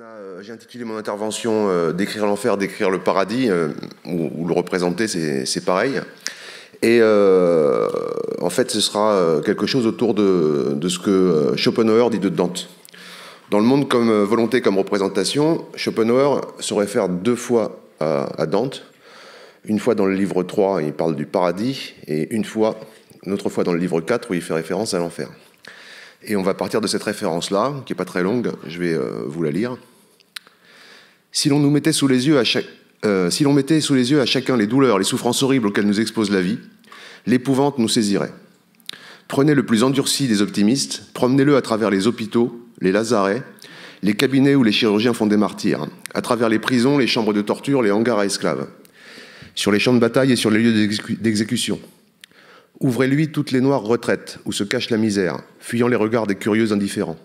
Euh, j'ai intitulé mon intervention euh, Décrire l'enfer, décrire le paradis, euh, ou, le représenter, c'est pareil. Et en fait, ce sera quelque chose autour de, ce que Schopenhauer dit de Dante. Dans le monde comme volonté, comme représentation, Schopenhauer se réfère deux fois à, Dante. Une fois dans le livre 3, il parle du paradis, et une fois, une autre fois dans le livre 4, où il fait référence à l'enfer. Et on va partir de cette référence-là, qui n'est pas très longue, je vais euh, vous la lire. Si l'on nous mettait sous les yeux à chaque... Euh, si l'on mettait sous les yeux à chacun les douleurs, les souffrances horribles auxquelles nous expose la vie, l'épouvante nous saisirait. Prenez le plus endurci des optimistes, promenez-le à travers les hôpitaux, les lazarets, les cabinets où les chirurgiens font des martyrs, à travers les prisons, les chambres de torture, les hangars à esclaves, sur les champs de bataille et sur les lieux d'exécution. Ouvrez-lui toutes les noires retraites où se cache la misère, fuyant les regards des curieux indifférents.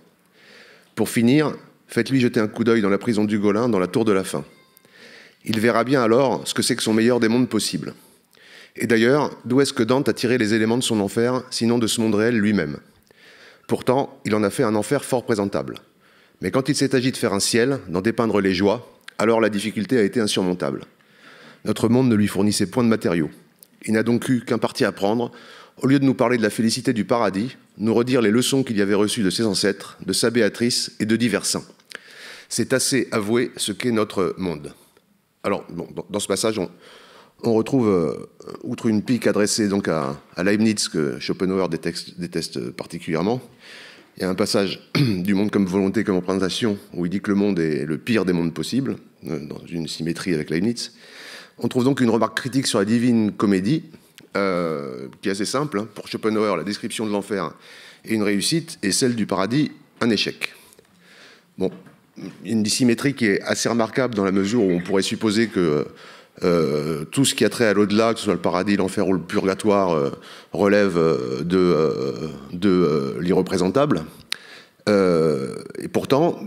Pour finir, faites-lui jeter un coup d'œil dans la prison du Golin, dans la tour de la faim. Il verra bien alors ce que c'est que son meilleur des mondes possibles. Et d'ailleurs, d'où est-ce que Dante a tiré les éléments de son enfer, sinon de ce monde réel lui-même Pourtant, il en a fait un enfer fort présentable. Mais quand il s'est agi de faire un ciel, d'en dépeindre les joies, alors la difficulté a été insurmontable. Notre monde ne lui fournissait point de matériaux. Il n'a donc eu qu'un parti à prendre. Au lieu de nous parler de la félicité du paradis, nous redire les leçons qu'il y avait reçues de ses ancêtres, de sa Béatrice et de divers saints. C'est assez avoué ce qu'est notre monde. Alors, dans ce passage, on, retrouve, euh, outre une pique adressée donc à, Leibniz, que Schopenhauer déteste, particulièrement, il y a un passage du monde comme volonté, comme représentation, où il dit que le monde est le pire des mondes possibles, euh, dans une symétrie avec Leibniz. On trouve donc une remarque critique sur la divine comédie, euh, qui est assez simple. Hein. Pour Schopenhauer, la description de l'enfer est une réussite et celle du paradis, un échec. Bon, une dissymétrie qui est assez remarquable dans la mesure où on pourrait supposer que euh, tout ce qui a trait à l'au-delà, que ce soit le paradis, l'enfer ou le purgatoire, euh, relève de, de l'irreprésentable. et pourtant,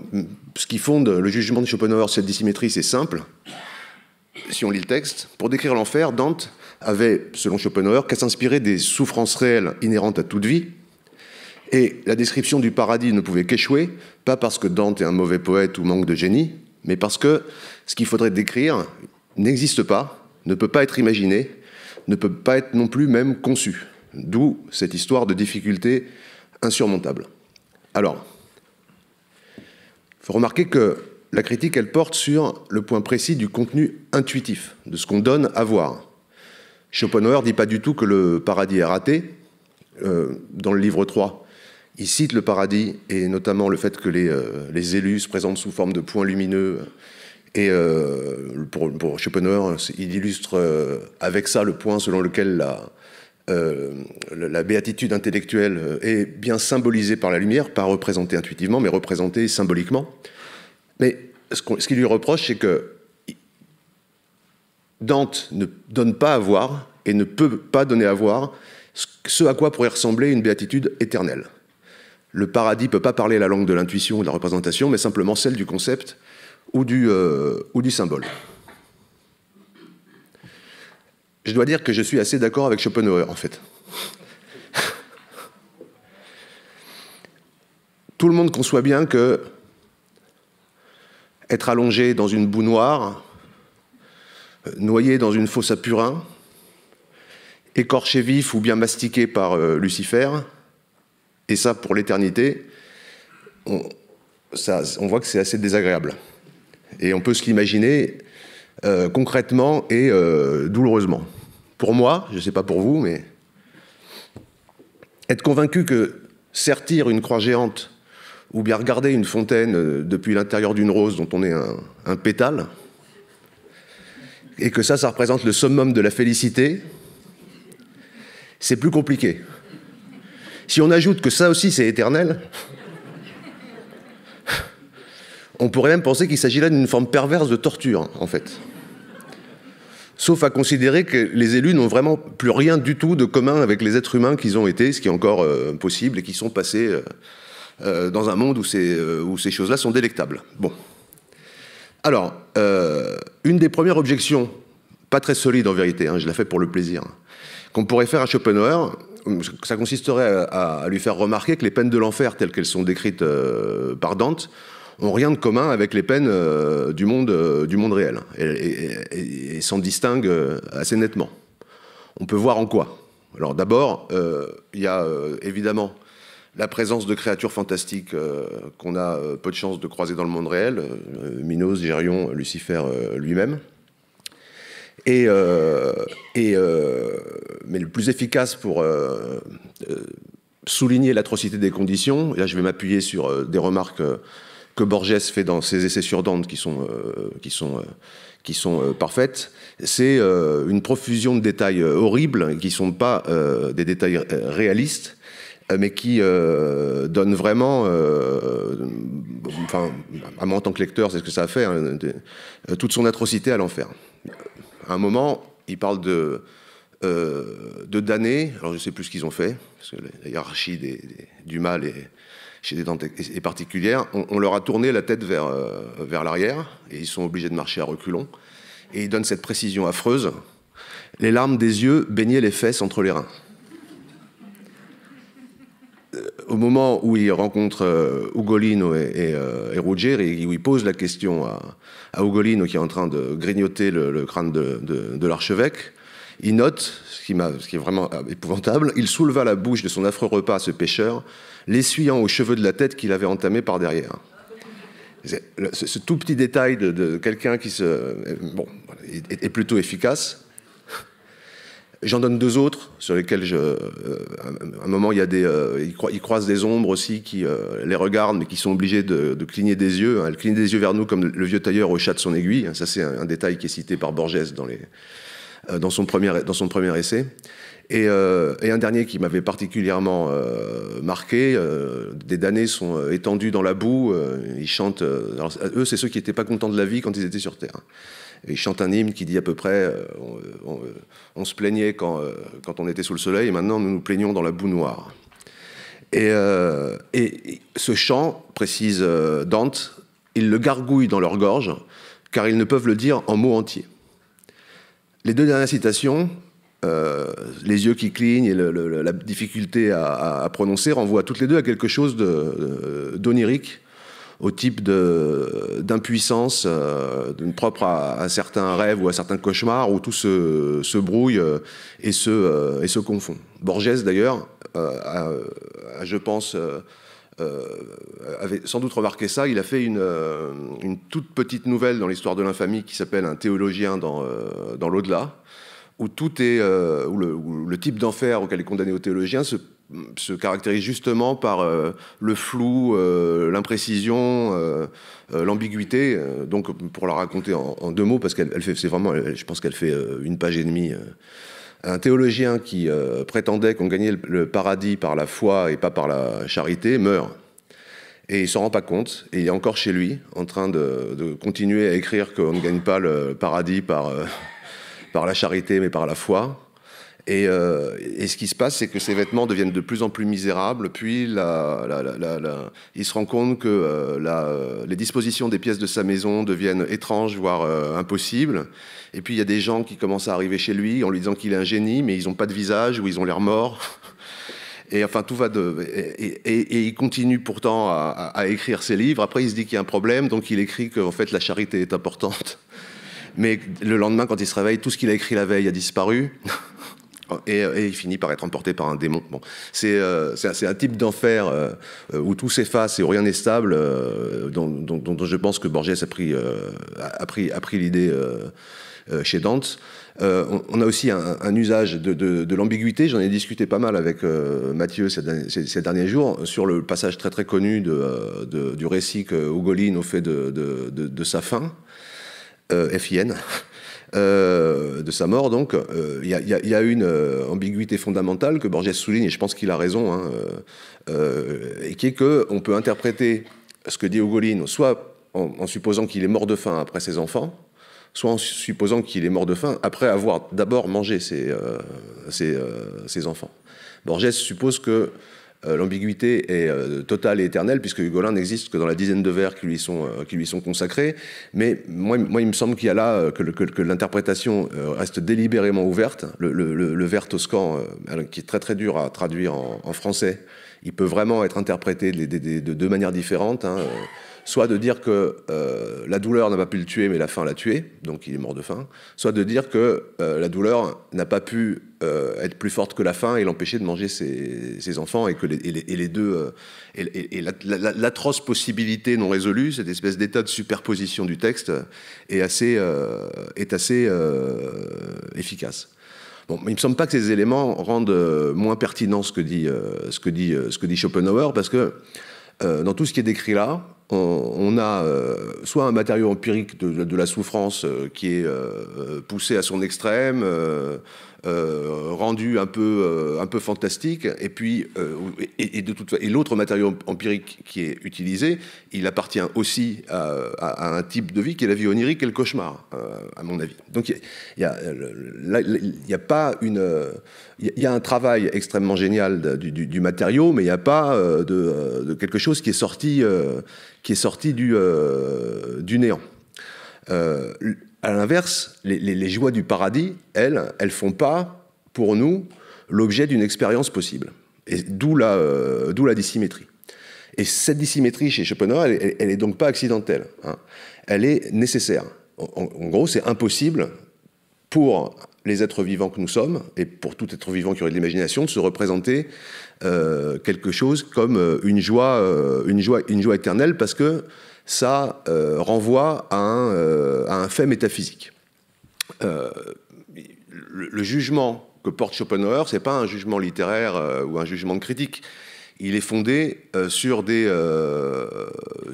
ce qui fonde le jugement de Schopenhauer, cette dissymétrie, c'est simple si on lit le texte, pour décrire l'enfer, Dante avait, selon Schopenhauer, qu'à s'inspirer des souffrances réelles inhérentes à toute vie. Et la description du paradis ne pouvait qu'échouer, pas parce que Dante est un mauvais poète ou manque de génie, mais parce que ce qu'il faudrait décrire n'existe pas, ne peut pas être imaginé, ne peut pas être non plus même conçu. D'où cette histoire de difficulté insurmontable. Alors, il faut remarquer que la critique, elle porte sur le point précis du contenu intuitif, de ce qu'on donne à voir. Schopenhauer ne dit pas du tout que le paradis est raté euh, dans le livre 3. Il cite le paradis et notamment le fait que les, euh, élus se présentent sous forme de points lumineux. Et euh, pour, Schopenhauer, il illustre avec ça le point selon lequel la, la béatitude intellectuelle est bien symbolisée par la lumière, pas représentée intuitivement, mais représentée symboliquement. Mais ce qu'il lui reproche, c'est que Dante ne donne pas à voir et ne peut pas donner à voir ce à quoi pourrait ressembler une béatitude éternelle. Le paradis ne peut pas parler la langue de l'intuition ou de la représentation, mais simplement celle du concept ou du, euh, ou du symbole. Je dois dire que je suis assez d'accord avec Schopenhauer, en fait. Tout le monde conçoit bien que être allongé dans une boue noire, noyé dans une fosse à purin, écorché vif ou bien mastiqué par euh, Lucifer, et ça pour l'éternité, on, on, voit que c'est assez désagréable. Et on peut se l'imaginer euh, concrètement et euh, douloureusement. Pour moi, je ne sais pas pour vous, mais être convaincu que sertir une croix géante ou bien regarder une fontaine euh, depuis l'intérieur d'une rose dont on est un, pétale, et que ça, ça représente le summum de la félicité, c'est plus compliqué. Si on ajoute que ça aussi c'est éternel, on pourrait même penser qu'il s'agit là d'une forme perverse de torture, en fait. Sauf à considérer que les élus n'ont vraiment plus rien du tout de commun avec les êtres humains qu'ils ont été, ce qui est encore euh, possible, et qui sont passés euh, euh, dans un monde où ces, euh, où ces choses-là sont délectables. Bon. Alors, euh, une des premières objections, pas très solide en vérité, hein, je la fais pour le plaisir, qu'on pourrait faire à Schopenhauer, ça consisterait à, lui faire remarquer que les peines de l'enfer telles qu'elles sont décrites par Dante ont rien de commun avec les peines du, monde, du monde réel et, et s'en distinguent assez nettement. On peut voir en quoi. Alors d'abord, il y a évidemment la présence de créatures fantastiques euh, qu'on a euh, peu de chance de croiser dans le monde réel, euh, Minos, Gérion, Lucifer lui-même. Et, mais le plus efficace pour souligner l'atrocité des conditions, là je vais m'appuyer sur des remarques que Borges fait dans ses essais sur Dante qui sont, qui sont, qui sont parfaites, c'est une profusion de détails horribles qui ne sont pas des détails réalistes, euh, mais qui euh, donne vraiment, euh, enfin, à moi en tant que lecteur, c'est ce que ça a fait, hein, toute son atrocité à l'enfer. À un moment, il parle de, de damnés, alors je ne sais plus ce qu'ils ont fait, parce que la hiérarchie des, du mal est, chez des est particulière, on, leur a tourné la tête vers, vers l'arrière, et ils sont obligés de marcher à reculons, et il donne cette précision affreuse, les larmes des yeux baignaient les fesses entre les reins au moment où il rencontre euh, Ugolino et, et, euh, et où il pose la question à, Ugolino qui est en train de grignoter le, crâne de, l'archevêque, il note, ce qui, ce qui, est vraiment euh, épouvantable, il souleva la bouche de son affreux repas à ce pêcheur, l'essuyant aux cheveux de la tête qu'il avait entamé par derrière. Ce, tout petit détail de, quelqu'un qui se, bon, est plutôt efficace. J'en donne deux autres sur lesquels, je, euh, à un moment, il y a des, euh, ils, croisent des ombres aussi qui euh, les regardent, mais qui sont obligés de, de cligner des yeux. Elle hein. Elles des yeux vers nous comme le vieux tailleur au chat de son aiguille. Hein. Ça, c'est un, détail qui est cité par Borges dans, les, euh, dans, son, premier, dans son premier essai. Et, et, un dernier qui m'avait particulièrement marqué, des damnés sont étendus dans la boue, ils chantent. eux, c'est ceux qui n'étaient pas contents de la vie quand ils étaient sur Terre. Hein il chante un hymne qui dit à peu près euh, euh, euh, on, se plaignait quand, on était sous le soleil, et maintenant nous nous plaignons dans la boue noire. Et, ce chant, précise Dante, ils le gargouillent dans leur gorge, car ils ne peuvent le dire en mots entiers. Les deux dernières citations, les yeux qui clignent et la difficulté à, à, prononcer renvoient toutes les deux à quelque chose d'onirique au type d'impuissance euh, propre à, certains rêves ou à certains cauchemars où tout se, brouille euh, euh, et se, confond. Borges, d'ailleurs, je pense, avait sans doute remarqué ça. Il a fait une, toute petite nouvelle dans l'histoire de l'infamie qui s'appelle Un théologien dans, dans l'au-delà, où tout est, le, type d'enfer auquel est condamné au théologien se se caractérise justement par euh, le flou, euh, l'imprécision, euh, l'ambiguïté. donc, pour la raconter en, deux mots, parce qu'elle fait, c'est vraiment, je pense qu'elle fait une page et demie. un théologien qui prétendait qu'on gagnait le, paradis par la foi et pas par la charité meurt. Et il s'en rend pas compte, et il est encore chez lui, en train de, continuer à écrire qu'on ne gagne pas le paradis par la charité, mais par la foi. Euh, et, ce qui se passe, c'est que ses vêtements deviennent de plus en plus misérables. Puis, il se rend compte que euh, euh, les dispositions des pièces de sa maison deviennent étranges, voire impossibles. Et puis, il y a des gens qui commencent à arriver chez lui en lui disant qu'il est un génie, mais ils n'ont pas de visage ou ils ont l'air morts. Et enfin, tout va de. Et, il continue pourtant à, écrire ses livres. Après, il se dit qu'il y a un problème, donc il écrit qu'en en fait, la charité est importante. Mais le lendemain, quand il se réveille, tout ce qu'il a écrit la veille a disparu. Et, il finit par être emporté par un démon. Bon, c'est euh, un type d'enfer euh, euh, où tout s'efface et où rien n'est stable, dont, je pense que Borges a pris, pris, a pris l'idée chez Dante. On, a aussi un, usage de, l'ambiguïté. J'en ai discuté pas mal avec Mathieu ces derniers, jours sur le passage très très connu du récit que Ugolino au fait de, de sa fin, FIN. Euh, de sa mort, donc, euh, il y, a une euh, ambiguïté fondamentale que Borges souligne, et je pense qu'il a raison, hein, et qui est qu'on peut interpréter ce que dit Ugolino, soit en, supposant qu'il est mort de faim après ses enfants, soit en supposant qu'il est mort de faim après avoir d'abord mangé ses, ses, enfants. Borges suppose que euh, l'ambiguïté est euh, totale et éternelle, puisque Hugolin n'existe que dans la dizaine de vers qui lui sont, euh, qui lui sont consacrés. Mais moi, il me semble qu'il y a là que, l'interprétation reste délibérément ouverte. Le, vers toscan, qui est très très dur à traduire en, français, il peut vraiment être interprété de, deux manières différentes. Hein, soit de dire que euh, la douleur n'a pas pu le tuer, mais la faim l'a tué, donc il est mort de faim, soit de dire que euh, la douleur n'a pas pu euh, être plus forte que la faim et l'empêcher de manger ses, enfants, et que les, deux, et, l'atroce possibilité non résolue, cette espèce d'état de superposition du texte, est assez, est assez efficace. Bon, il ne me semble pas que ces éléments rendent moins pertinent ce que dit, ce que dit, ce que dit Schopenhauer, parce que dans tout ce qui est décrit là, on, a euh, soit un matériau empirique de, de la souffrance euh, qui est euh, poussé à son extrême, euh, rendu un peu, euh, un peu fantastique. Et puis, euh, et, de toute et l'autre matériau empirique qui est utilisé, il appartient aussi à, un type de vie qui est la vie onirique et le cauchemar, à mon avis. Donc, il n'y a, y a, a, pas une. Il y a un travail extrêmement génial du, matériau, mais il n'y a pas de, quelque chose qui est sorti, qui est sorti du, du néant. À l'inverse, les, joies du paradis, elles, elles font pas, pour nous, l'objet d'une expérience possible. Et d'où la, euh, d'où la dissymétrie. Et cette dissymétrie chez Schopenhauer, elle n'est donc pas accidentelle. Hein. Elle est nécessaire. En, gros, c'est impossible pour les êtres vivants que nous sommes, et pour tout être vivant qui aurait de l'imagination, de se représenter euh, quelque chose comme euh, une joie, une, joie, une joie éternelle, parce que ça euh, renvoie euh, à un, fait métaphysique. Euh, le, jugement que porte Schopenhauer, ce n'est pas un jugement littéraire ou un jugement de critique. Il est fondé sur, des,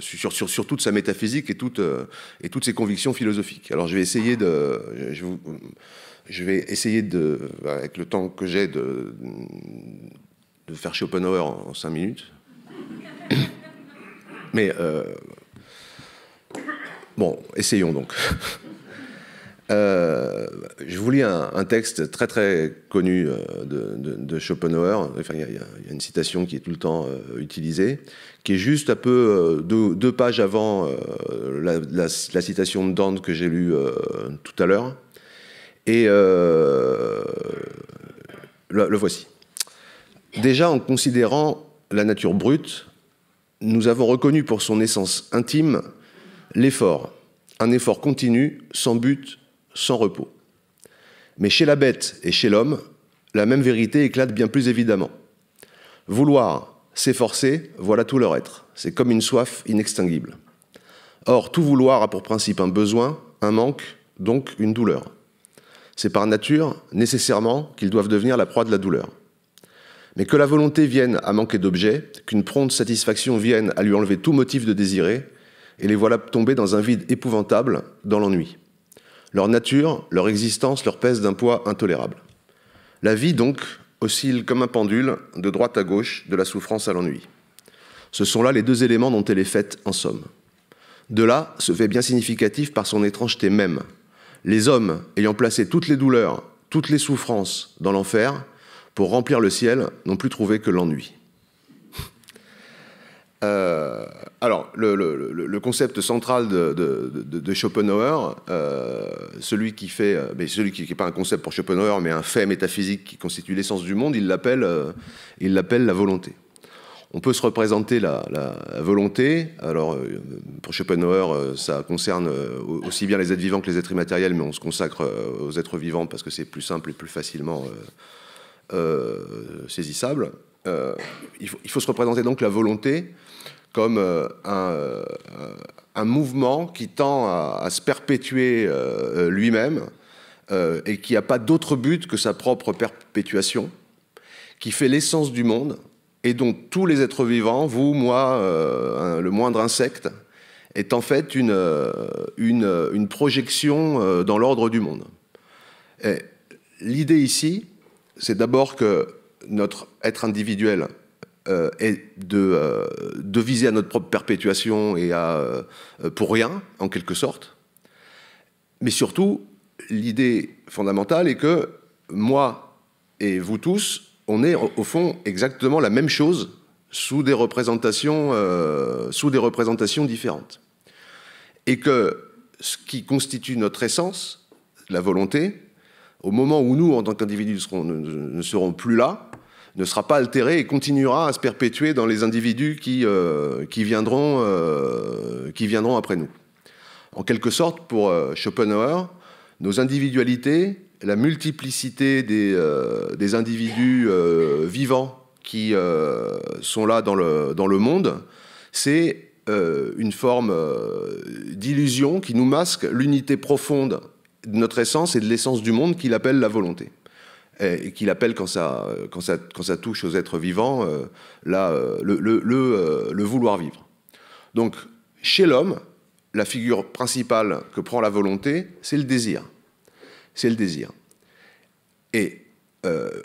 sur, sur, toute sa métaphysique et, et, toutes ses convictions philosophiques. Alors je vais essayer de... Je, je vais essayer de, avec le temps que j'ai, de, de faire Schopenhauer en, cinq minutes. Mais Bon, essayons donc. Euh, je vous lis un, texte très très connu euh, de, Schopenhauer. il y, a une citation qui est tout le temps euh, utilisée, qui est juste un peu deux, pages avant la, citation de Dante que j'ai lue tout à l'heure. Et le voici. Déjà en considérant la nature brute, nous avons reconnu pour son essence intime L'effort, un effort continu, sans but, sans repos. Mais chez la bête et chez l'homme, la même vérité éclate bien plus évidemment. Vouloir, s'efforcer, voilà tout leur être. C'est comme une soif inextinguible. Or, tout vouloir a pour principe un besoin, un manque, donc une douleur. C'est par nature, nécessairement, qu'ils doivent devenir la proie de la douleur. Mais que la volonté vienne à manquer d'objet, qu'une prompte satisfaction vienne à lui enlever tout motif de désirer, et les voilà tombés dans un vide épouvantable, dans l'ennui. Leur nature, leur existence leur pèse d'un poids intolérable. La vie, donc, oscille comme un pendule, de droite à gauche, de la souffrance à l'ennui. Ce sont là les deux éléments dont elle est faite, en somme. De là, se fait bien significatif par son étrangeté même. Les hommes, ayant placé toutes les douleurs, toutes les souffrances dans l'enfer, pour remplir le ciel, n'ont plus trouvé que l'ennui. Euh, alors, le, concept central de, Schopenhauer, euh, celui qui fait, euh, celui qui n'est pas un concept pour Schopenhauer, mais un fait métaphysique qui constitue l'essence du monde, il l'appelle, euh, la volonté. On peut se représenter la, volonté. Alors, pour Schopenhauer, ça concerne aussi bien les êtres vivants que les êtres immatériels, mais on se consacre aux êtres vivants parce que c'est plus simple et plus facilement saisissable. il, faut, se représenter donc la volonté comme euh, un, euh, un, mouvement qui tend à, se perpétuer euh, lui-même et qui n'a pas d'autre but que sa propre perpétuation, qui fait l'essence du monde et dont tous les êtres vivants, vous, moi, le moindre insecte, est en fait une, une, une projection dans l'ordre du monde. L'idée ici, c'est d'abord que notre être individuel et euh, euh, de, viser à notre propre perpétuation et à, euh, pour rien, en quelque sorte. Mais surtout, l'idée fondamentale est que moi et vous tous, on est au fond exactement la même chose sous des représentations, sous des représentations différentes. Et que ce qui constitue notre essence, la volonté, au moment où nous, en tant qu'individus, ne serons plus là, ne sera pas altéré et continuera à se perpétuer dans les individus qui, euh, qui, viendront, euh, qui viendront après nous. En quelque sorte, pour euh, Schopenhauer, nos individualités, la multiplicité des, des individus vivants qui sont là dans le, dans le monde, c'est une forme d'illusion qui nous masque l'unité profonde de notre essence et de l'essence du monde qu'il appelle la volonté et, qu'il appelle quand ça, touche aux êtres vivants euh, là, euh, euh, le, vouloir vivre. Donc, chez l'homme, la figure principale que prend la volonté, c'est le désir. C'est le désir. Et le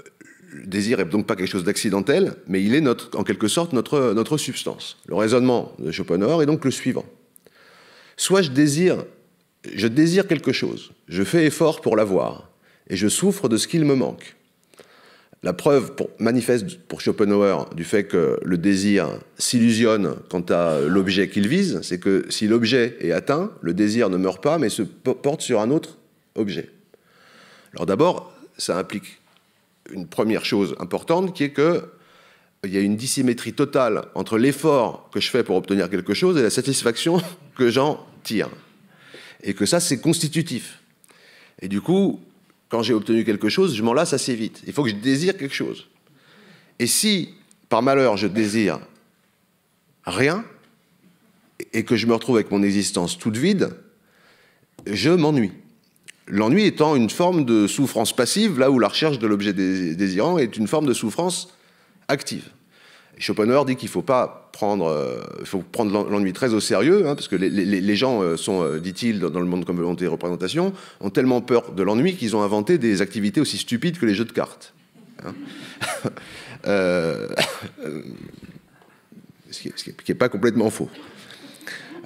désir n'est donc pas quelque chose d'accidentel, mais il est en quelque sorte notre, notre substance. Le raisonnement de Schopenhauer est donc le suivant. Soit je désire, je désire quelque chose, je fais effort pour l'avoir, et je souffre de ce qu'il me manque. La preuve pour, manifeste pour Schopenhauer du fait que le désir s'illusionne quant à l'objet qu'il vise, c'est que si l'objet est atteint, le désir ne meurt pas mais se porte sur un autre objet. Alors d'abord, ça implique une première chose importante qui est qu'il y a une dissymétrie totale entre l'effort que je fais pour obtenir quelque chose et la satisfaction que j'en tire. Et que ça, c'est constitutif. Et du coup, quand j'ai obtenu quelque chose, je m'en lasse assez vite. Il faut que je désire quelque chose. Et si, par malheur, je désire rien et que je me retrouve avec mon existence toute vide, je m'ennuie. L'ennui étant une forme de souffrance passive, là où la recherche de l'objet désirant est une forme de souffrance active. Schopenhauer dit qu'il ne faut pas prendre, euh, l'ennui très au sérieux, hein, parce que les, gens euh, sont, euh, dit-il, dans le monde comme volonté et représentation, ont tellement peur de l'ennui qu'ils ont inventé des activités aussi stupides que les jeux de cartes. Hein. ce qui n'est pas complètement faux.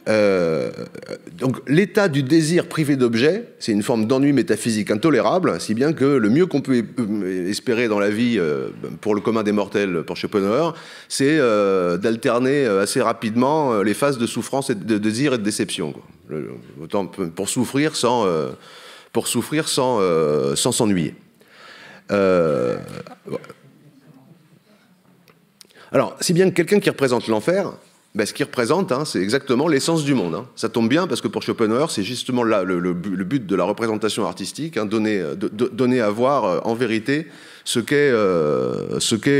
Euh, donc l'état du désir privé d'objet, c'est une forme d'ennui métaphysique intolérable, si bien que le mieux qu'on peut espérer dans la vie, euh, pour le commun des mortels, euh, pour Schopenhauer, c'est d'alterner assez rapidement les phases de souffrance, et de désir et de déception. autant pour souffrir sans pour souffrir sans sans s'ennuyer. alors, si bien que quelqu'un qui représente l'enfer, ben, ce qu'il représente, hein, c'est exactement l'essence du monde. Hein. Ça tombe bien parce que pour Schopenhauer, c'est justement là le, but de la représentation artistique, hein, donner, euh, de, donner, à voir euh, en vérité ce qu'est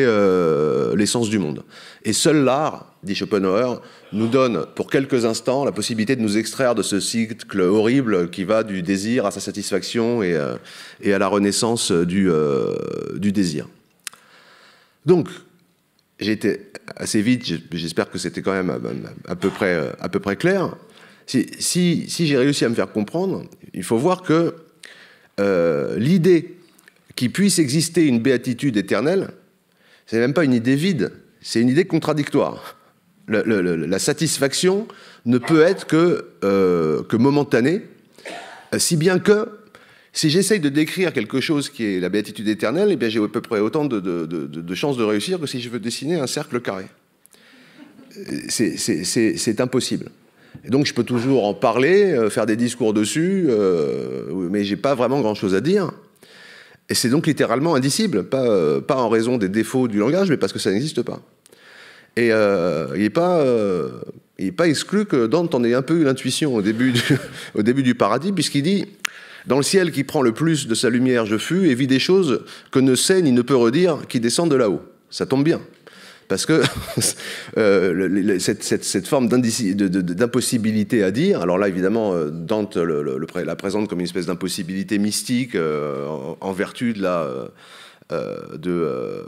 euh, l'essence du monde. Et seul l'art, dit Schopenhauer, nous donne pour quelques instants la possibilité de nous extraire de ce cycle horrible qui va du désir à sa satisfaction et, à la renaissance du, du désir. Donc, j'ai été assez vite, j'espère que c'était quand même euh, à peu près, euh, à peu près clair. Si, si, j'ai réussi à me faire comprendre, il faut voir que euh, l'idée qu'il puisse exister une béatitude éternelle, c'est même pas une idée vide, c'est une idée contradictoire. la satisfaction ne peut être que, que momentanée, si bien que si j'essaye de décrire quelque chose qui est la béatitude éternelle, eh bien j'ai à peu près autant de, chances de réussir que si je veux dessiner un cercle carré. Euh, c'est impossible. donc je peux toujours en parler, euh, faire des discours dessus, euh, mais j'ai pas vraiment grand-chose à dire. Et c'est donc littéralement indicible, pas, en raison des défauts du langage, mais parce que ça n'existe pas. Et il n'est pas, exclu que Dante en ait un peu eu l'intuition au début du paradis, puisqu'il dit dans le ciel qui prend le plus de sa lumière, je fus, et vis des choses que ne sait ni ne peut redire, qui descendent de là-haut. Ça tombe bien. Parce que euh, cette, forme d'impossibilité à dire, alors là évidemment euh, Dante la présente comme une espèce d'impossibilité mystique euh, en, vertu de la... Euh, de, euh,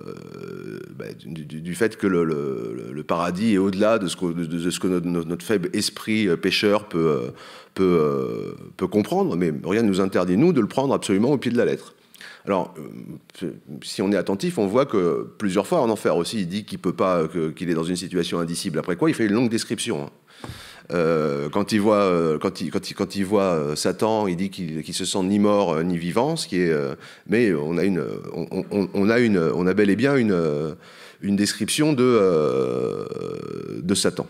bah, du, fait que le, paradis est au-delà de ce que, de, ce notre, faible esprit euh, pêcheur peut, peut, peut comprendre, mais rien ne nous interdit, nous, de le prendre absolument au pied de la lettre. Alors, si on est attentif, on voit que plusieurs fois en enfer aussi, il dit qu'il peut pas, qu'il est dans une situation indicible. Après quoi, il fait une longue description. Hein. Euh, quand il voit, euh, quand il, quand il, quand il voit euh, Satan, il dit qu'il se sent ni mort ni vivant, ce qui est. mais on a une, on, a une, on a bel et bien une, une description de de Satan.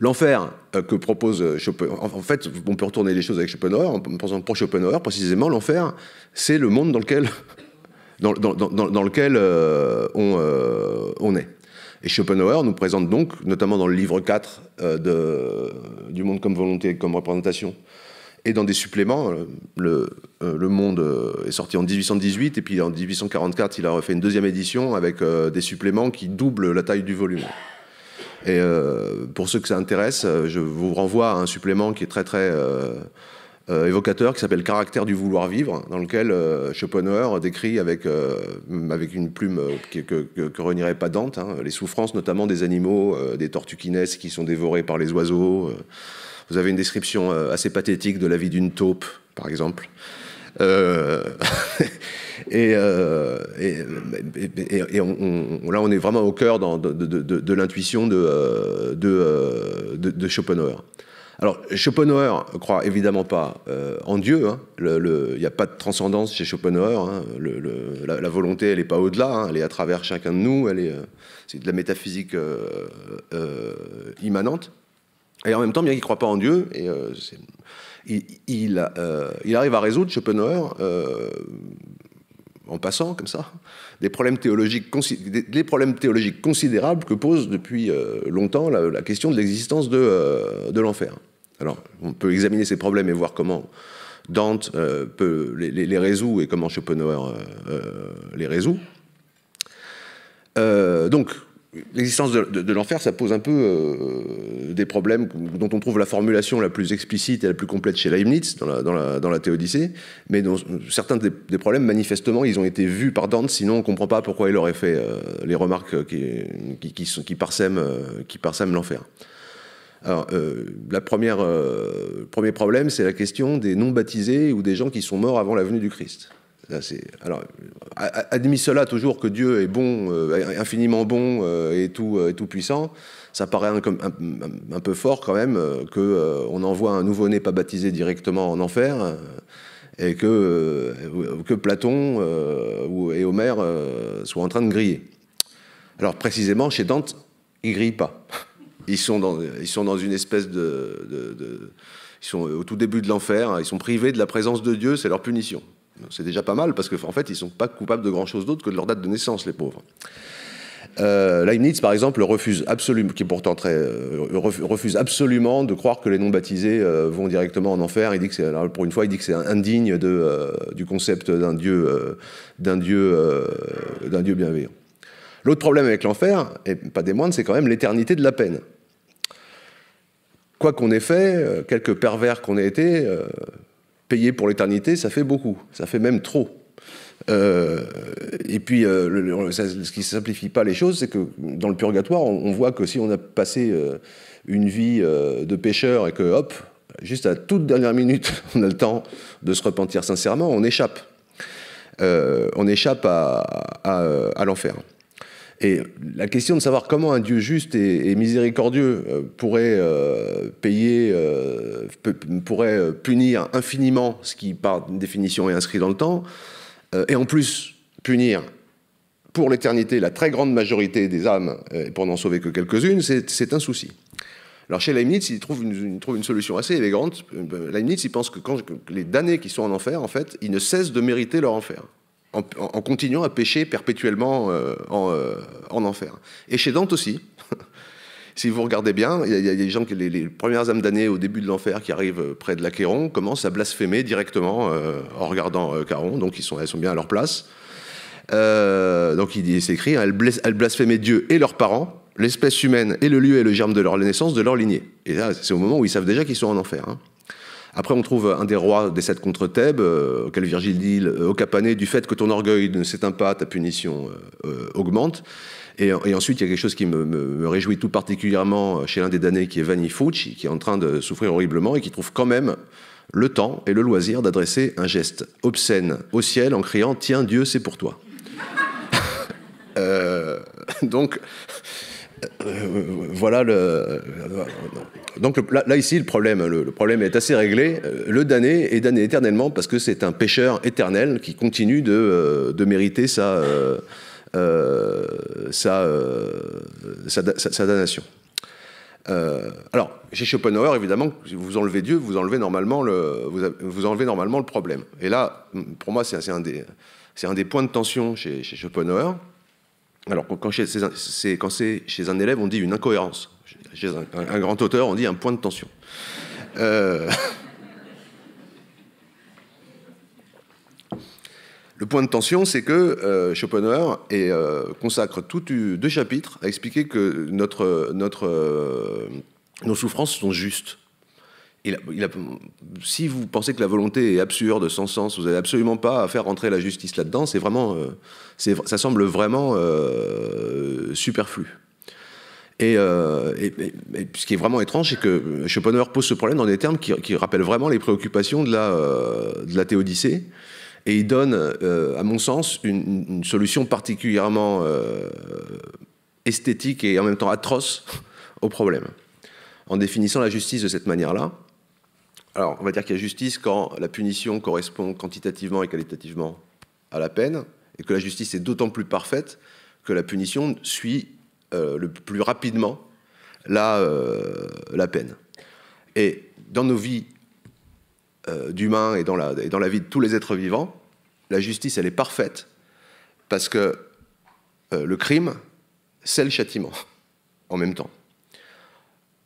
L'enfer que propose Schopenhauer, en fait, on peut retourner les choses avec Schopenhauer, pour Schopenhauer précisément, l'enfer, c'est le monde dans lequel, dans, dans lequel on, on est. Et Schopenhauer nous présente donc, notamment dans le livre 4 euh, de, du monde comme volonté et comme représentation, et dans des suppléments, euh, le, euh, le, Monde est sorti en 1818 et puis en 1844, il a refait une deuxième édition avec des suppléments qui doublent la taille du volume. Et pour ceux que ça intéresse, je vous renvoie à un supplément qui est très très euh, évocateur qui s'appelle Caractère du vouloir vivre, dans lequel euh, Schopenhauer décrit avec, euh, avec une plume que, que, renierait pas Dante hein, les souffrances notamment des animaux, des tortues qui sont dévorées par les oiseaux. Vous avez une description assez pathétique de la vie d'une taupe, par exemple. et, là, on est vraiment au cœur de, de, de l'intuition de, Schopenhauer. Alors Schopenhauer croit évidemment pas euh, en Dieu. Il hein. n'y a pas de transcendance chez Schopenhauer. Hein. la, volonté, elle n'est pas au-delà. Hein. Elle est à travers chacun de nous. Euh, c'est de la métaphysique euh, immanente. Et en même temps, bien qu'il ne croit pas en Dieu, il, arrive à résoudre Schopenhauer en passant comme ça, des problèmes théologiques, considérables que pose depuis longtemps la, question de l'existence de l'enfer. Alors, on peut examiner ces problèmes et voir comment Dante euh, peut les, résout et comment Schopenhauer euh, euh, les résout. donc, l'existence de, l'enfer, ça pose un peu des problèmes dont on trouve la formulation la plus explicite et la plus complète chez Leibniz dans la, Théodicée, mais certains des, problèmes, manifestement, ils ont été vus par Dante, sinon on ne comprend pas pourquoi il aurait fait les remarques qui, parsèment l'enfer. Alors, euh, la première, le euh, premier problème, c'est la question des non-baptisés ou des gens qui sont morts avant la venue du Christ. alors, admis cela toujours que Dieu est bon, euh, infiniment bon et, tout, et tout puissant, ça paraît un, un, peu fort quand même qu'on on envoie un nouveau-né pas baptisé directement en enfer et que, que Platon et Homère soient en train de griller. Alors précisément, chez Dante, il grille pas. Ils sont dans, ils sont dans une espèce de, de, Ils sont au tout début de l'enfer, hein. ils sont privés de la présence de Dieu, c'est leur punition. C'est déjà pas mal parce qu'en en fait, ils ne sont pas coupables de grand-chose d'autre que de leur date de naissance, les pauvres. Euh, Leibniz, par exemple, refuse absolument, qui est pourtant très, euh, refuse absolument de croire que les non-baptisés euh, vont directement en enfer. Il dit que alors pour une fois, il dit que c'est indigne de, euh, du concept d'un dieu, d'un dieu, d'un dieu bienveillant. L'autre problème avec l'enfer, et pas des moindres, c'est quand même l'éternité de la peine. Quoi qu'on ait fait, euh, quelques pervers qu'on ait été, euh, payer pour l'éternité, ça fait beaucoup, ça fait même trop. Euh, et puis, ce qui ne simplifie pas les choses, c'est que dans le purgatoire, on, voit que si on a passé une vie de pêcheur et que, hop, juste à toute dernière minute, on a le temps de se repentir sincèrement, on échappe. on échappe à l'enfer. Et la question de savoir comment un Dieu juste et, miséricordieux euh, pourrait euh, payer, euh, pourrait punir infiniment ce qui, par définition, est inscrit dans le temps, et en plus punir pour l'éternité la très grande majorité des âmes, pour n'en sauver que quelques-unes, c'est un souci. Alors chez Leibniz, il trouve une, trouve une, solution assez élégante. Leibniz, pense que, quand, que les damnés qui sont en enfer, en fait, ils ne cessent de mériter leur enfer en, continuant à pécher perpétuellement euh, euh, en, enfer. Et chez Dante aussi. si vous regardez bien, il y, a des gens qui, les, premières âmes d'année au début de l'enfer qui arrivent près de l'Achéron, commencent à blasphémer directement euh, en regardant Caron, donc ils sont, elles sont bien à leur place. donc il s'écrit, « elles, blasphémaient Dieu et leurs parents, l'espèce humaine et le lieu et le germe de leur naissance, de leur lignée. Et là, c'est au moment où ils savent déjà qu'ils sont en enfer. Hein. Après, on trouve un des rois des sept contre Thèbes, euh, auquel Virgile dit euh, au Capané, du fait que ton orgueil ne s'éteint pas, ta punition euh, augmente. Et, ensuite, il y a quelque chose qui me, réjouit tout particulièrement chez l'un des damnés, qui est Vanifucci, qui est en train de souffrir horriblement et qui trouve quand même le temps et le loisir d'adresser un geste obscène au ciel en criant Tiens, Dieu, c'est pour toi. donc, voilà le. Donc là, ici le problème, le, problème est assez réglé. Euh, le damné est damné éternellement parce que c'est un pécheur éternel qui continue de, euh, mériter euh, sa, sa, damnation. alors chez Schopenhauer, évidemment, vous enlevez Dieu, vous enlevez normalement le, vous, enlevez normalement le problème. Et là, pour moi, c'est un des, un des points de tension chez Schopenhauer alors quand c'est chez un élève, on dit une incohérence. Chez un, grand auteur, on dit un point de tension. Euh, le point de tension, c'est que euh, Schopenhauer euh, consacre tout, deux chapitres à expliquer que notre, nos souffrances sont justes si vous pensez que la volonté est absurde, sans sens, vous n'avez absolument pas à faire rentrer la justice là-dedans. C'est vraiment, euh, ça semble vraiment euh, superflu. Euh, et, ce qui est vraiment étrange, c'est que Schopenhauer pose ce problème dans des termes qui, rappellent vraiment les préoccupations de la, la théodicée. Et il donne, à mon sens, une solution particulièrement esthétique et en même temps atroce au problème en définissant la justice de cette manière-là, alors, on va dire qu'il y a justice quand la punition correspond quantitativement et qualitativement à la peine, et que la justice est d'autant plus parfaite que la punition suit euh, le plus rapidement la, euh, la peine. Et dans nos vies euh, d'humains et, dans la, et dans la vie de tous les êtres vivants, la justice, elle est parfaite, parce que le crime, c'est le châtiment, en même temps.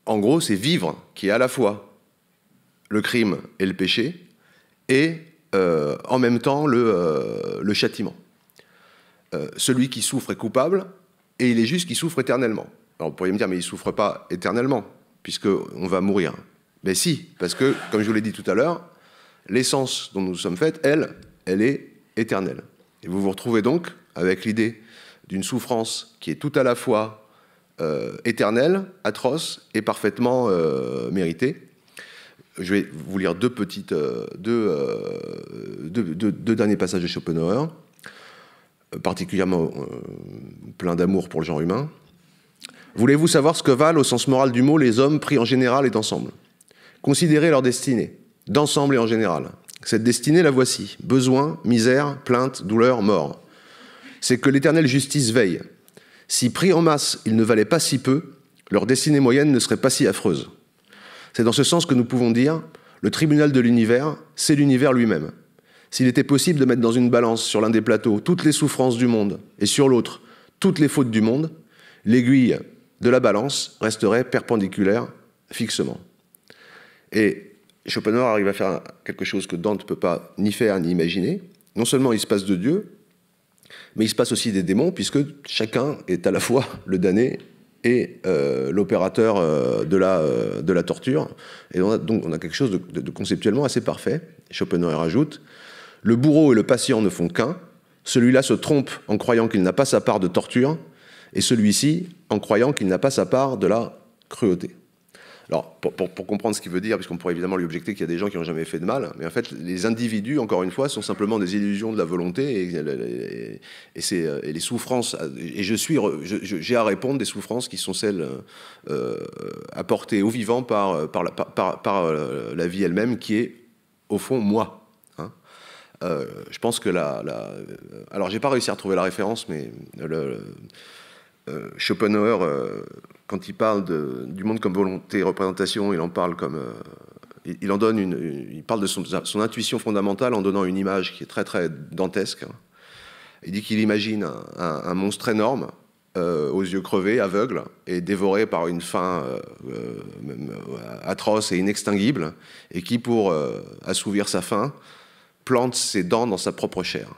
En gros, c'est vivre qui est à la fois le crime et le péché, et euh, en même temps le, euh, châtiment. Euh, celui qui souffre est coupable, et il est juste qu'il souffre éternellement. Alors vous pourriez me dire, mais il ne souffre pas éternellement, puisqu'on va mourir. Mais si, parce que, comme je vous l'ai dit tout à l'heure, l'essence dont nous sommes faits, elle, elle est éternelle. Et vous vous retrouvez donc avec l'idée d'une souffrance qui est tout à la fois éternelle, atroce et parfaitement méritée, je vais vous lire deux petites, euh, euh, derniers passages de Schopenhauer, euh, particulièrement plein d'amour pour le genre humain. Voulez-vous savoir ce que valent, au sens moral du mot, les hommes pris en général et d'ensemble Considérez leur destinée, d'ensemble et en général. Cette destinée, la voici. Besoin, misère, plainte, douleur, mort. C'est que l'éternelle justice veille. Si pris en masse, ils ne valaient pas si peu, leur destinée moyenne ne serait pas si affreuse. C'est dans ce sens que nous pouvons dire, le tribunal de l'univers, c'est l'univers lui-même. S'il était possible de mettre dans une balance sur l'un des plateaux toutes les souffrances du monde et sur l'autre toutes les fautes du monde, l'aiguille de la balance resterait perpendiculaire fixement. Et Schopenhauer arrive à faire quelque chose que Dante ne peut pas ni faire ni imaginer. Non seulement il se passe de Dieu, mais il se passe aussi des démons, puisque chacun est à la fois le damné et euh, l'opérateur euh, euh, de, la, torture. Et on a, donc on a quelque chose de, de conceptuellement assez parfait. Schopenhauer ajoute Le bourreau et le patient ne font qu'un. Celui-là se trompe en croyant qu'il n'a pas sa part de torture, et celui-ci en croyant qu'il n'a pas sa part de la cruauté. Alors, pour, comprendre ce qu'il veut dire, puisqu'on pourrait évidemment lui objecter qu'il y a des gens qui n'ont jamais fait de mal, mais en fait, les individus, encore une fois, sont simplement des illusions de la volonté et, euh, les souffrances. Et je suis, j'ai à répondre des souffrances qui sont celles euh, apportées au vivant par, euh, la, vie elle-même, qui est, au fond, moi. Hein. je pense que la, la... alors j'ai pas réussi à retrouver la référence, mais Schopenhauer quand il parle de, du monde comme volonté et représentation, il en parle comme. Euh, il, en donne une, il parle de son, intuition fondamentale en donnant une image qui est très, très dantesque. Il dit qu'il imagine un, monstre énorme, euh, aux yeux crevés, aveugle, et dévoré par une faim euh, atroce et inextinguible, et qui, pour assouvir sa faim, plante ses dents dans sa propre chair.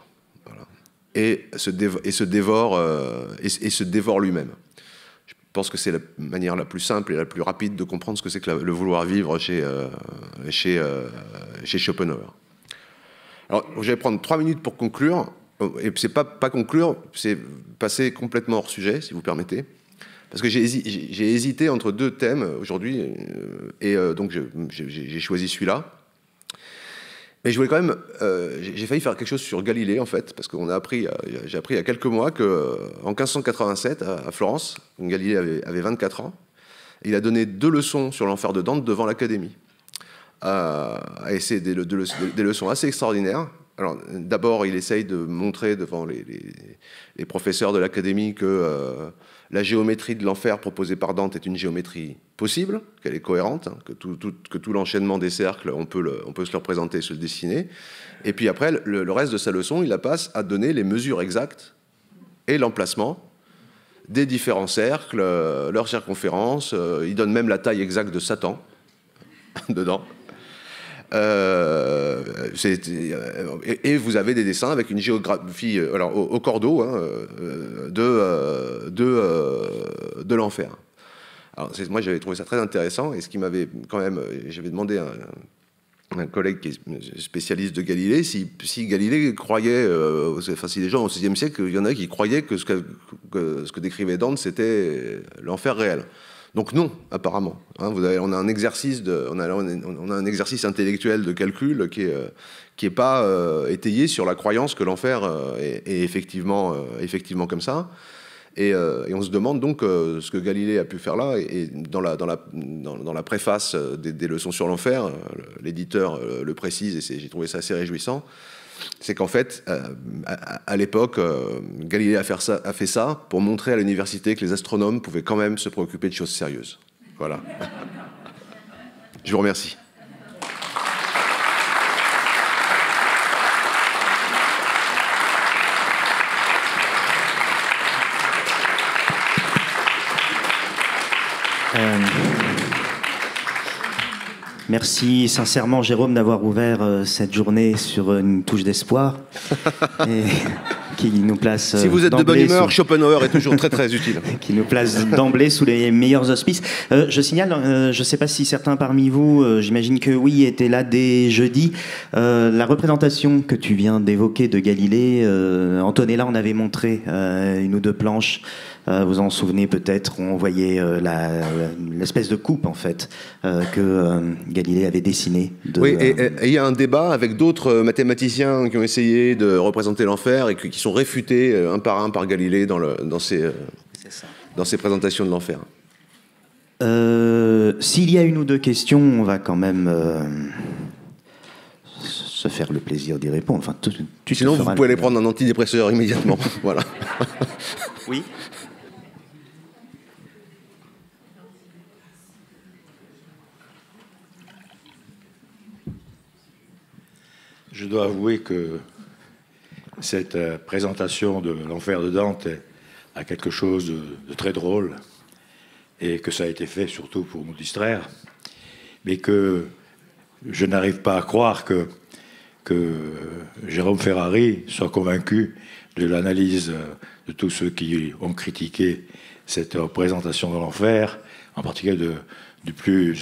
Et, se et se dévore, et se dévore lui-même. Je pense que c'est la manière la plus simple et la plus rapide de comprendre ce que c'est que le vouloir vivre chez, euh, chez, euh, chez Schopenhauer. Alors, je vais prendre trois minutes pour conclure. Euh, et c'est pas, pas conclure, c'est passer complètement hors sujet, si vous permettez. Parce que j'ai hésité entre deux thèmes aujourd'hui, et donc j'ai choisi celui-là. Mais je voulais quand même, euh, j'ai failli faire quelque chose sur Galilée en fait, parce qu'on a appris, euh, j'ai appris il y a quelques mois que euh, en 1587 à Florence, Galilée avait, 24 ans, il a donné deux leçons sur l'enfer de Dante devant l'Académie. Euh, et c'est des, leçons assez extraordinaires. Alors, d'abord, il essaye de montrer devant les, professeurs de l'Académie que la géométrie de l'enfer proposée par Dante est une géométrie possible, qu'elle est cohérente, hein, que tout, l'enchaînement des cercles, on peut, se le représenter, se le dessiner. Et puis après, le, reste de sa leçon, il la passe à donner les mesures exactes et l'emplacement des différents cercles, euh, leur circonférence. Euh, il donne même la taille exacte de Satan dedans. Euh, euh, et, vous avez des dessins avec une géographie euh, alors, au, cordeau hein, de, de, l'enfer. Alors, moi, j'avais trouvé ça très intéressant et ce qui m'avait quand même. J'avais demandé à un, collègue qui est spécialiste de Galilée si, Galilée croyait. enfin, si les gens au 6e siècle, il y en a qui croyaient que ce que, que, ce que décrivait Dante, c'était l'enfer réel. Donc non, apparemment. on, a un exercice intellectuel de calcul qui n'est pas euh, étayé sur la croyance que l'enfer euh, est, euh, effectivement, comme ça. Et, on se demande donc ce que Galilée a pu faire là. Et, dans, la, préface des leçons sur l'enfer, l'éditeur le précise, et j'ai trouvé ça assez réjouissant, c'est qu'en fait, euh, à, l'époque, euh, Galilée a, fait ça pour montrer à l'université que les astronomes pouvaient quand même se préoccuper de choses sérieuses. Voilà. Je vous remercie. Euh, Merci sincèrement, Jérôme, d'avoir ouvert euh, cette journée sur euh, une touche d'espoir qui nous place. si vous êtes de euh, bonne humeur, Schopenhauer est toujours très très utile. qui nous place d'emblée sous les meilleurs auspices. je signale, je ne sais pas si certains parmi vous, j'imagine que oui, étaient là dès jeudi. la représentation que tu viens d'évoquer de Galilée, Antonella en avait montré une ou deux planches. Euh, vous en souvenez peut-être, on voyait euh, l'espèce de coupe en fait euh, que Galilée avait dessinée. oui, et il y a un débat avec d'autres mathématiciens qui ont essayé de représenter l'enfer et qui sont réfutés un par un par Galilée dans, le, dans, ses, dans présentations de l'enfer. S'il y a une ou deux questions, on va quand même se faire le plaisir d'y répondre. Enfin, Sinon, vous pouvez aller prendre un antidépresseur immédiatement. voilà. Oui. Je dois avouer que cette euh, présentation de l'enfer de Dante a quelque chose de, très drôle et que ça a été fait surtout pour nous distraire, mais que je n'arrive pas à croire que, que Jérôme Ferrari soit convaincu de l'analyse de tous ceux qui ont critiqué cette représentation de l'enfer, en particulier de, du plus,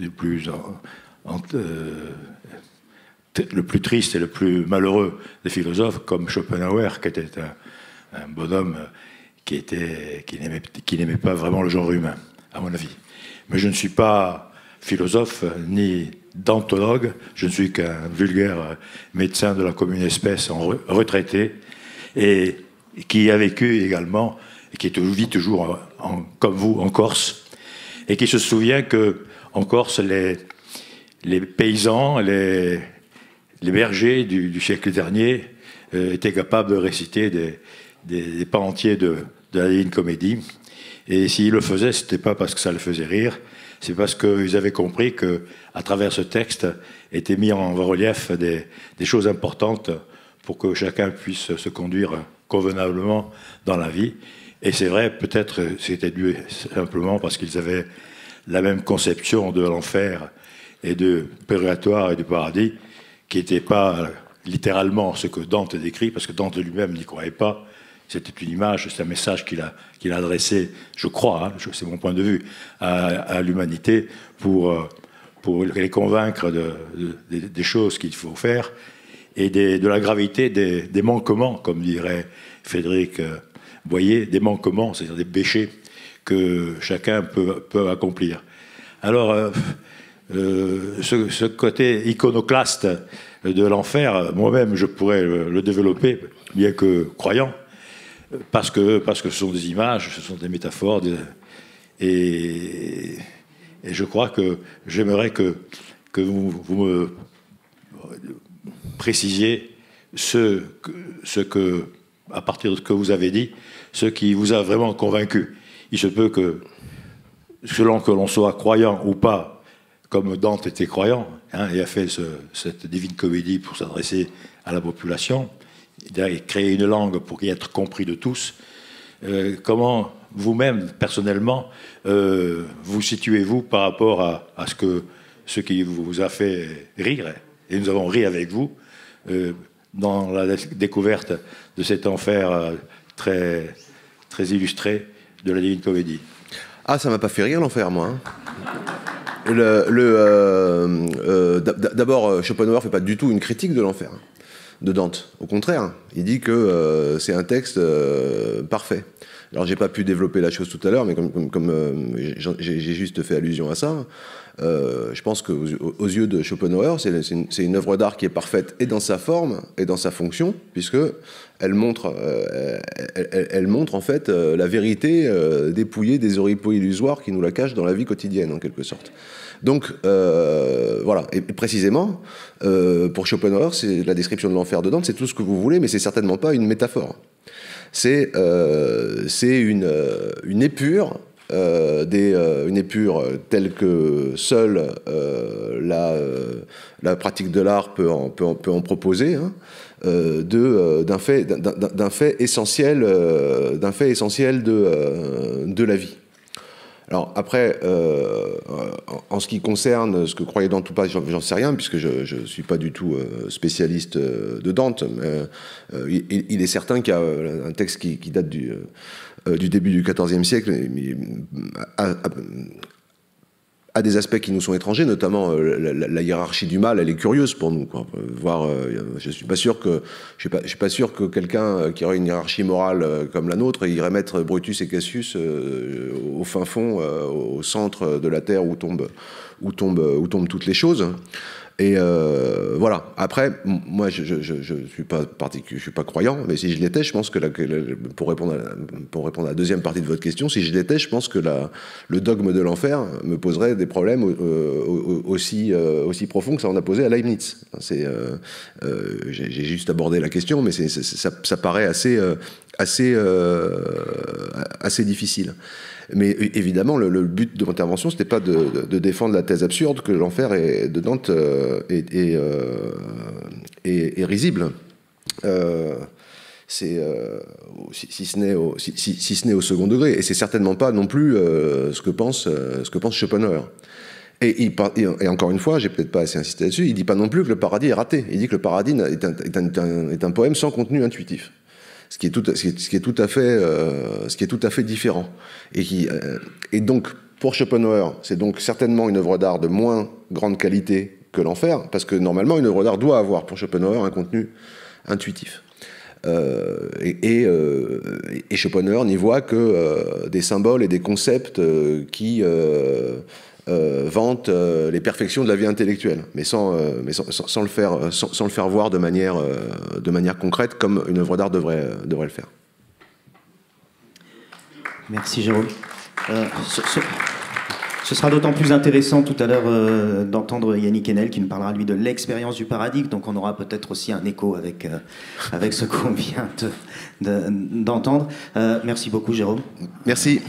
du plus euh, le plus triste et le plus malheureux des philosophes, comme Schopenhauer, qui était un, bonhomme euh, qui, était, qui, n'aimait, qui n'aimait pas vraiment le genre humain, à mon avis. Mais je ne suis pas philosophe ni dentologue, je ne suis qu'un vulgaire euh, médecin de la commune espèce en retraité, et qui a vécu également, et qui vit toujours comme vous en Corse, et qui se souvient que en Corse, les, les paysans, les, les bergers du, siècle dernier euh, étaient capables de réciter des, des, pas entiers de, la ligne Comédie. Et s'ils le faisaient, c'était pas parce que ça le faisait rire, c'est parce qu'ils avaient compris que, à travers ce texte, étaient mis en relief des, choses importantes pour que chacun puisse se conduire convenablement dans la vie. Et c'est vrai, peut-être c'était dû simplement parce qu'ils avaient la même conception de l'enfer et de purgatoire et du paradis qui n'était pas euh, littéralement ce que Dante décrit, parce que Dante lui-même n'y croyait pas. C'était une image, c'est un message qu'il a, qu'il adressé, je crois, hein, c'est mon point de vue, à, l'humanité pour, euh, pour les convaincre de, des choses qu'il faut faire et de la gravité des, manquements, comme dirait Frédéric euh, Boyer, des manquements, c'est-à-dire des péchés que chacun peut, peut accomplir. Alors, euh, ce, côté iconoclaste de l'enfer, moi-même, je pourrais le, développer, bien que croyant, parce que, parce que ce sont des images, ce sont des métaphores, et, je crois que j'aimerais que, que vous, vous, me précisiez ce, ce que, à partir de ce que vous avez dit, ce qui vous a vraiment convaincu. Il se peut que, selon que l'on soit croyant ou pas, comme Dante était croyant hein, et a fait cette divine comédie pour s'adresser à la population, il a créé une langue pour y être compris de tous. Euh, comment vous-même, personnellement, euh, vous situez-vous par rapport à, ce, que, ce qui vous a fait rire Et nous avons ri avec vous euh, dans la découverte de cet enfer très, très illustré de la Divine Comédie. Ah, ça m'a pas fait rire l'enfer, moi. Hein. Euh, euh, d'abord, euh, Schopenhauer fait pas du tout une critique de l'enfer hein, de Dante. Au contraire, il dit que c'est un texte parfait. Alors j'ai pas pu développer la chose tout à l'heure, mais comme, euh, j'ai juste fait allusion à ça, euh, je pense qu'aux aux yeux de Schopenhauer, c'est une, œuvre d'art qui est parfaite et dans sa forme et dans sa fonction, puisque elle montre, euh, elle, montre en fait la vérité dépouillée des oripeaux illusoires qui nous la cachent dans la vie quotidienne en quelque sorte. Donc voilà, et précisément pour Schopenhauer, c'est la description de l'enfer dedans, c'est tout ce que vous voulez, mais c'est certainement pas une métaphore. Euh, c'est une, euh, une épure euh, une épure telle que seule la, pratique de l'art peut, peut, peut en, proposer, hein, d'un fait, fait, essentiel, fait essentiel de la vie. Alors après, euh, en ce qui concerne ce que croyait Dante ou pas, j'en sais rien, puisque je ne suis pas du tout euh, spécialiste euh, de Dante. Mais, il, est certain qu'il y a un texte qui, date du, début du XIVe siècle, mais, à des aspects qui nous sont étrangers, notamment euh, la, hiérarchie du mal, elle est curieuse pour nous. Quoi. Euh, voir, euh, je suis pas sûr que, je suis pas, sûr que quelqu'un qui aurait une hiérarchie morale comme la nôtre irait mettre Brutus et Cassius au fin fond, au centre de la terre où tombe où où tombent toutes les choses. Et euh, voilà. Après, moi, je je, je, je suis, pas je suis pas croyant, mais si je l'étais, je pense que, la, pour, répondre à la, pour répondre à la deuxième partie de votre question, si je l'étais, je pense que la, le dogme de l'enfer me poserait des problèmes euh, aussi, euh, aussi profonds que ça en a posé à Leibniz. C'est, euh, j'ai juste abordé la question, mais c ça, ça, paraît assez, assez, assez difficile. Mais évidemment, le, but de mon intervention, n'était pas de, défendre la thèse absurde que l'enfer est, de Dante euh, euh, est, risible. Euh, c'est si, ce n'est au, second degré, et c'est certainement pas non plus ce que pense ce que pense Schopenhauer. Et, encore une fois, j'ai peut-être pas assez insisté là-dessus. Il dit pas non plus que le paradis est raté. Il dit que le paradis est un poème sans contenu intuitif ce qui est tout, ce qui est, tout à fait, euh, ce qui est tout à fait différent. Et qui, euh, et donc pour Schopenhauer, c'est donc certainement une œuvre d'art de moins grande qualité que l'enfer, parce que normalement une œuvre d'art doit avoir pour Schopenhauer un contenu intuitif. Euh, et, euh, Schopenhauer n'y voit que des symboles et des concepts qui, euh, vente euh, les perfections de la vie intellectuelle, mais sans, euh, le, faire, sans, le faire voir de manière, de manière concrète comme une œuvre d'art devrait, le faire. Merci Jérôme. Ce, sera d'autant plus intéressant tout à l'heure d'entendre Yannick Enel qui nous parlera lui de l'expérience du paradigme, donc on aura peut-être aussi un écho avec, avec ce qu'on vient d'entendre. merci beaucoup Jérôme. Merci.